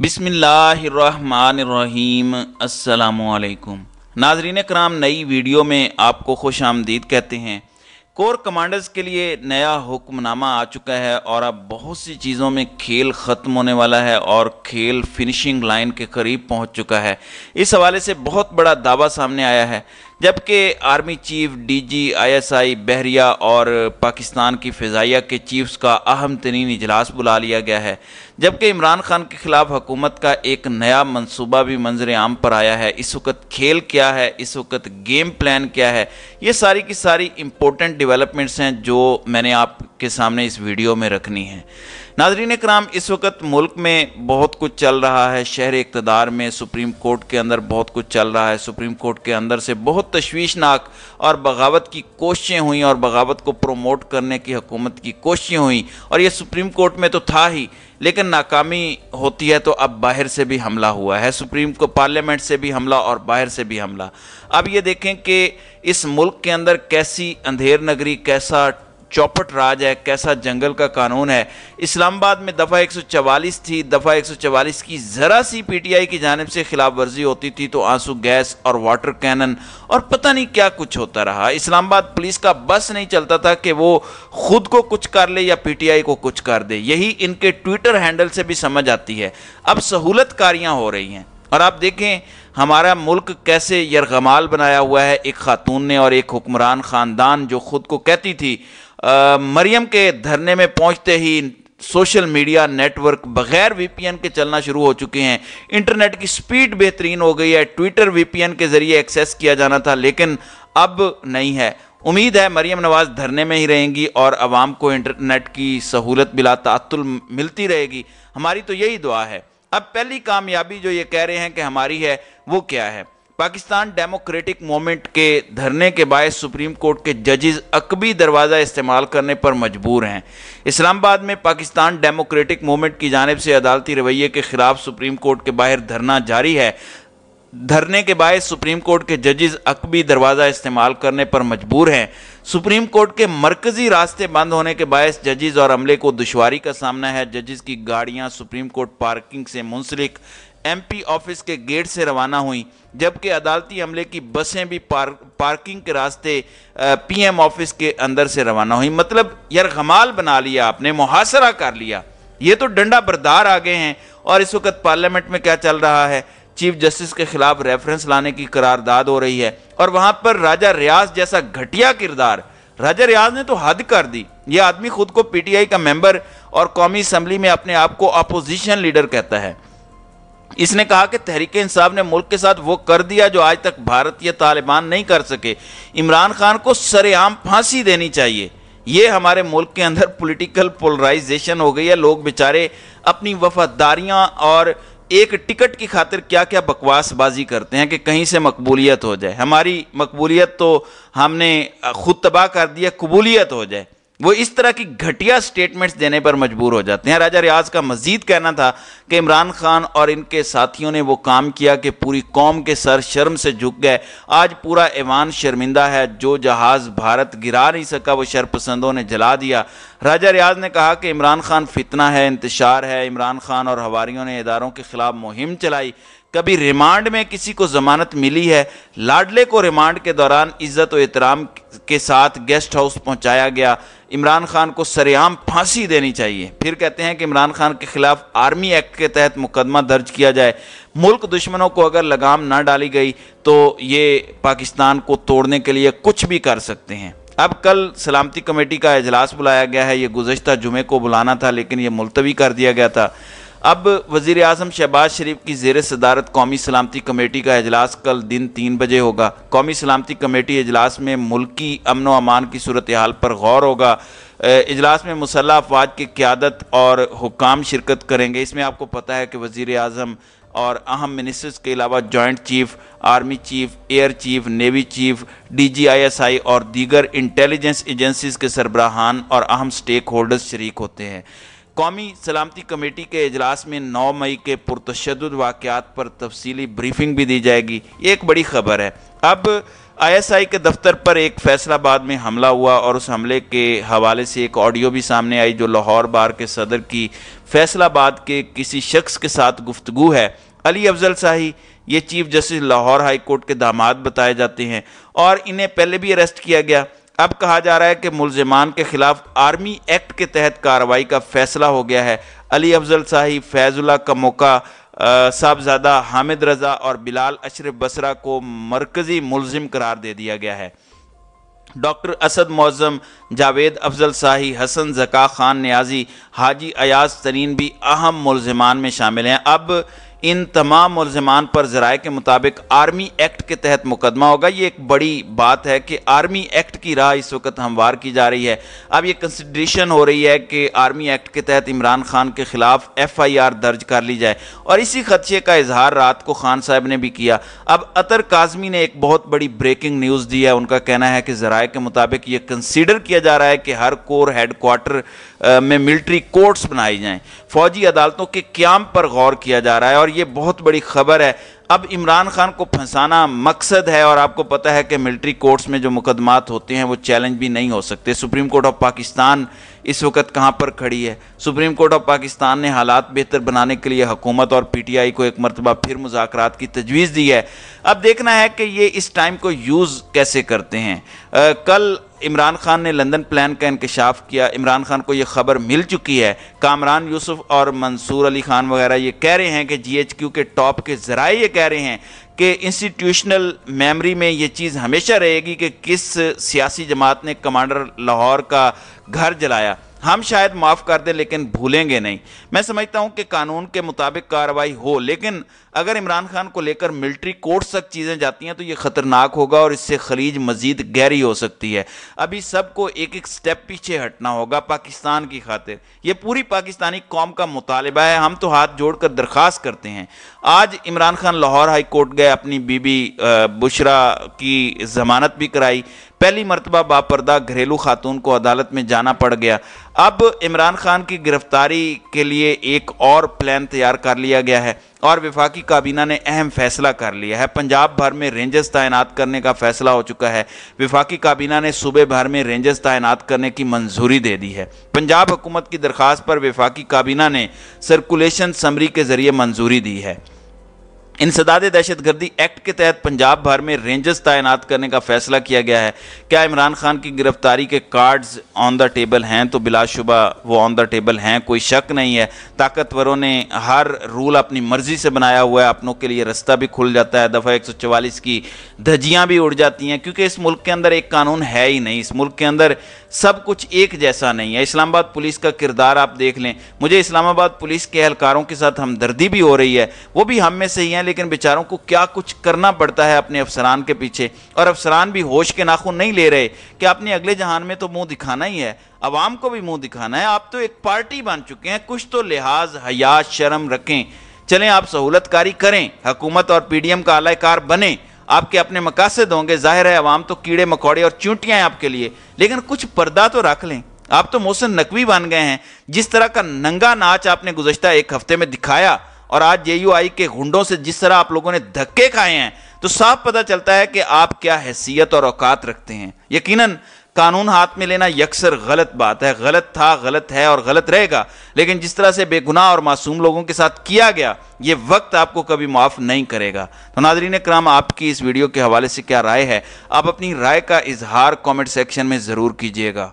बिसमीम अल्लाम नाजरीन कराम नई वीडियो में आपको खुश आमदीद कहते हैं कोर कमांडर्स के लिए नया हुक्मनामा आ चुका है और अब बहुत सी चीज़ों में खेल ख़त्म होने वाला है और खेल फिनिशिंग लाइन के करीब पहुंच चुका है इस हवाले से बहुत बड़ा दावा सामने आया है जबकि आर्मी चीफ डीजी आईएसआई बहरिया और पाकिस्तान की फ़िज़ाइया के चीफ्स का अहम तरीन इजलास बुला लिया गया है जबकि इमरान खान के खिलाफ हुकूमत का एक नया मंसूबा भी मंजर आम पर आया है इस वक्त खेल क्या है इस वक्त गेम प्लान क्या है ये सारी की सारी इम्पोर्टेंट डेवलपमेंट्स हैं जो मैंने आप के सामने इस वीडियो में रखनी है नाजरीन कराम इस वक्त मुल्क में बहुत कुछ चल रहा है शहर इकतदार में सुप्रीम कोर्ट के अंदर बहुत कुछ चल रहा है सुप्रीम कोर्ट के अंदर से बहुत तशवीशनाक और बगावत की कोशिशें हुई और बगावत को प्रमोट करने की हुकूमत की कोशिशें हुई और ये सुप्रीम कोर्ट में तो था ही लेकिन नाकामी होती है तो अब बाहर से भी हमला हुआ है सुप्रीम को पार्लियामेंट से भी हमला और बाहर से भी हमला अब ये देखें कि इस मुल्क के अंदर कैसी अंधेर नगरी कैसा चौपट राज है कैसा जंगल का कानून है इस्लामाबाद में दफ़ा 144 थी दफ़ा 144 की ज़रा सी पीटीआई की जानब से खिलाफ वर्जी होती थी तो आंसू गैस और वाटर कैनन और पता नहीं क्या कुछ होता रहा इस्लामाबाद पुलिस का बस नहीं चलता था कि वो खुद को कुछ कर ले या पीटीआई को कुछ कर दे यही इनके ट्विटर हैंडल से भी समझ आती है अब सहूलत कारियाँ हो रही हैं और आप देखें हमारा मुल्क कैसे यरगमाल बनाया हुआ है एक खातून ने और एक हुक्मरान ख़ानदान जो खुद को कहती थी मरियम के धरने में पहुंचते ही सोशल मीडिया नेटवर्क बगैर वीपीएन के चलना शुरू हो चुके हैं इंटरनेट की स्पीड बेहतरीन हो गई है ट्विटर वीपीएन के जरिए एक्सेस किया जाना था लेकिन अब नहीं है उम्मीद है मरियम नवाज धरने में ही रहेंगी और आवाम को इंटरनेट की सहूलत बिला तातुल मिलती रहेगी हमारी तो यही दुआ है अब पहली कामयाबी जो ये कह रहे हैं कि हमारी है वो क्या है पाकिस्तान डेमोक्रेटिक मूवमेंट के धरने के बायस सुप्रीम कोर्ट के जजेस अकबी दरवाज़ा इस्तेमाल करने पर मजबूर हैं इस्लामाबाद में पाकिस्तान डेमोक्रेटिक मूवमेंट की जानब से अदालती रवैये के खिलाफ सुप्रीम कोर्ट के बाहर धरना जारी है धरने के बायस सुप्रीम कोर्ट के जजेस अकबी दरवाज़ा इस्तेमाल करने पर मजबूर हैं सुप्रीम कोर्ट के मरकजी रास्ते बंद होने के बायस जजेस और अमले को दुशारी का सामना है जजेस की गाड़ियां सुप्रीम कोर्ट पार्किंग से मुंसलिक एमपी ऑफिस के गेट से रवाना हुई जबकि अदालती अमले की बसें भी पार, पार्किंग के रास्ते पीएम ऑफिस के अंदर से रवाना हुई मतलब यार गमाल बना लिया आपने मुहासरा कर लिया ये तो डंडा बरदार आ गए हैं और इस वक्त पार्लियामेंट में क्या चल रहा है चीफ जस्टिस के खिलाफ रेफरेंस लाने की करारदाद हो रही है और वहां पर राजा रियाज जैसा घटिया किरदार राजा रियाज ने तो हद कर दी यह आदमी खुद को पीटीआई का मेंबर और कौमी असम्बली में अपने आप को अपोजिशन लीडर कहता है इसने कहा कि तहरीक इंसाफ ने मुल्क के साथ वो कर दिया जो आज तक भारत या तालिबान नहीं कर सके इमरान खान को सरेआम फांसी देनी चाहिए ये हमारे मुल्क के अंदर पॉलिटिकल पोलराइजेशन हो गई है लोग बेचारे अपनी वफादारियाँ और एक टिकट की खातिर क्या क्या बकवासबाजी करते हैं कि कहीं से मकबूलियत हो जाए हमारी मकबूलियत तो हमने खुद तबाह कर दिया कबूलियत हो जाए वो इस तरह की घटिया स्टेटमेंट्स देने पर मजबूर हो जाते हैं राजा रियाज का मजीद कहना था कि इमरान खान और इनके साथियों ने वो काम किया कि पूरी कौम के सर शर्म से झुक गए आज पूरा ईवान शर्मिंदा है जो जहाज़ भारत गिरा नहीं सका वो शरपसंदों ने जला दिया राजा रियाज ने कहा कि इमरान खान फितना है इंतशार है इमरान खान और हवारीयों ने इदारों के खिलाफ मुहिम चलाई कभी रिमांड में किसी को ज़मानत मिली है लाडले को रिमांड के दौरान इज़्ज़त और एहतराम के साथ गेस्ट हाउस पहुंचाया गया इमरान खान को सरेआम फांसी देनी चाहिए फिर कहते हैं कि इमरान खान के खिलाफ आर्मी एक्ट के तहत मुकदमा दर्ज किया जाए मुल्क दुश्मनों को अगर लगाम ना डाली गई तो ये पाकिस्तान को तोड़ने के लिए कुछ भी कर सकते हैं अब कल सलामती कमेटी का अजलास बुलाया गया है ये गुजशत जुमे को बुलाना था लेकिन ये मुलतवी कर दिया गया था अब वजीर अजम शहबाज शरीफ की जेर सदारत कौमी सलामती कमेटी का अजलास कल दिन तीन बजे होगा कौमी सलामती कमेटी अजलास में मुल्की अमन व अमान की सूरत हाल पर गौर होगा इजलास में मुसल अफवाज की क्यादत और हुकाम शिरकत करेंगे इसमें आपको पता है कि वज़ी अजम और अहम मिनिस्टर्स के अलावा joint chief army chief air chief navy chief DG ISI और दीगर इंटेलिजेंस एजेंसीज़ के सरबराहान और अहम स्टेक होल्डर्स शरीक होते हैं कौमी सलामती कमेटी के अजलास में नौ मई के पुरतशद वाक़ात पर तफसीली ब्रीफिंग भी दी जाएगी ये एक बड़ी खबर है अब आईएसआई के दफ्तर पर एक फैसलाबाद में हमला हुआ और उस हमले के हवाले से एक ऑडियो भी सामने आई जो लाहौर बार के सदर की फैसलाबाद के किसी शख्स के साथ गुफ्तगु है अली अफजल शाही ये chief justice Lahore high court के दामाद बताए जाते हैं और इन्हें पहले भी अरेस्ट किया गया अब कहा जा रहा है कि मुलजमान के खिलाफ आर्मी एक्ट के तहत कार्रवाई का फैसला हो गया है अली अफजल शाही फैजुल्ला मौका साहबजादा हामिद रज़ा और बिलाल अशरफ बसरा को मरकज़ी मुलजिम करार दे दिया गया है डॉक्टर असद मौजम जावेद अफजल शाही हसन जका खान न्याजी हाजी अयाज तरीन भी अहम मुलजमान में शामिल हैं अब इन तमाम मुलजमान पर ज़राए के मुताबिक आर्मी एक्ट के तहत मुकदमा होगा ये एक बड़ी बात है कि आर्मी एक्ट की राह इस वक्त हमवार की जा रही है अब ये कंसिड्रेशन हो रही है कि आर्मी एक्ट के तहत इमरान खान के ख़िलाफ़ एफ़ आई आर दर्ज कर ली जाए और इसी खदशे का इजहार रात को खान साहब ने भी किया अब अतर काजमी ने एक बहुत बड़ी ब्रेकिंग न्यूज़ दी है उनका कहना है कि ज़राए के मुताबिक ये कंसिडर किया जा रहा है कि हर कोर हेडकोर्टर में मिल्ट्री कोर्ट्स बनाई जाएँ फ़ौजी अदालतों के क्याम पर गौर किया जा रहा है और और ये बहुत बड़ी खबर है अब इमरान खान को फंसाना मकसद है और आपको पता है कि मिलिट्री कोर्ट्स में जो मुकदमात होते हैं वो चैलेंज भी नहीं हो सकते सुप्रीम कोर्ट ऑफ पाकिस्तान इस वक्त कहाँ पर खड़ी है सुप्रीम कोर्ट ऑफ पाकिस्तान ने हालात बेहतर बनाने के लिए हुकूमत और पीटीआई को एक मरतबा फिर मुजाकर की तजवीज़ दी है अब देखना है कि ये इस टाइम को यूज़ कैसे करते हैं आ, कल इमरान खान ने लंदन प्लान का इंकशाफ किया इमरान खान को ये खबर मिल चुकी है कामरान यूसुफ और मंसूर अली खान वगैरह ये कह रहे हैं कि जीएचक्यू के टॉप के ज़रा ये कह रहे हैं कि इंस्टीट्यूशनल मेमोरी में ये चीज़ हमेशा रहेगी कि किस सियासी जमात ने कमांडर लाहौर का घर जलाया हम शायद माफ़ कर दें लेकिन भूलेंगे नहीं मैं समझता हूं कि कानून के मुताबिक कार्रवाई हो लेकिन अगर इमरान खान को लेकर मिलिट्री कोर्ट्स तक चीज़ें जाती हैं तो ये ख़तरनाक होगा और इससे खलीज मजीद गहरी हो सकती है अभी सबको एक एक स्टेप पीछे हटना होगा पाकिस्तान की खातिर ये पूरी पाकिस्तानी कौम का मुतालबा है हम तो हाथ जोड़ कर दरख्वास्त करते हैं आज इमरान खान लाहौर हाई कोर्ट गए अपनी बीबी बुशरा की जमानत भी कराई पहली मरतबा बापरदा घरेलू खातून को अदालत में जाना पड़ गया अब इमरान खान की गिरफ्तारी के लिए एक और प्लान तैयार कर लिया गया है और विफाकी काबीना ने अहम फैसला कर लिया है पंजाब भर में रेंजर्स तैनात करने का फैसला हो चुका है विफाकी काबीना ने सूबे भर में रेंजर्स तैनात करने की मंजूरी दे दी है पंजाब हुकूमत की दरख्वास्त पर विफाकी काबीना ने सर्कुलेशन समरी के जरिए मंजूरी दी है इंसदाद दहशत गर्दी एक्ट के तहत पंजाब भर में रेंजर्स तैनात करने का फैसला किया गया है क्या इमरान खान की गिरफ्तारी के कार्ड्स ऑन द टेबल हैं तो बिलाशुबा वो ऑन द टेबल हैं कोई शक नहीं है ताकतवरों ने हर रूल अपनी मर्जी से बनाया हुआ है अपनों के लिए रास्ता भी खुल जाता है दफ़ा चवालीस की धज्जियाँ भी उड़ जाती हैं क्योंकि इस मुल्क के अंदर एक कानून है ही नहीं इस मुल्क के अंदर सब कुछ एक जैसा नहीं है इस्लामाबाद पुलिस का किरदार आप देख लें मुझे इस्लामाबाद पुलिस के एहलकारों के साथ हमदर्दी भी हो रही है वो भी हम में से ही हैं लेकिन बेचारों को क्या कुछ करना पड़ता है अपने अफसरान के पीछे और अफसरान भी होश के नाखून नहीं ले रहे कि आपने अगले जहान में तो मुंह दिखाना ही है आवाम को भी मुंह दिखाना है आप तो एक पार्टी बन चुके हैं कुछ तो लिहाज हयात शर्म रखें चलें आप सहूलतकारी करें हकूमत और पी डी एम का आलाकार बने आपके अपने मकासद होंगे जाहिर है अवाम तो कीड़े मकौड़े और चूंटियाँ हैं आपके लिए लेकिन कुछ पर्दा तो रख लें आप तो मोहसिन नकवी बन गए हैं जिस तरह का नंगा नाच आपने गुजशत एक हफ्ते में दिखाया और आज जे के गुंडों से जिस तरह आप लोगों ने धक्के खाए हैं तो साफ पता चलता है कि आप क्या हैसियत और औकात रखते हैं यकीनन कानून हाथ में लेना यकसर गलत बात है गलत था गलत है और गलत रहेगा लेकिन जिस तरह से बेगुनाह और मासूम लोगों के साथ किया गया ये वक्त आपको कभी माफ़ नहीं करेगा तो नाजरीन कराम आपकी इस वीडियो के हवाले से क्या राय है आप अपनी राय का इजहार कमेंट सेक्शन में ज़रूर कीजिएगा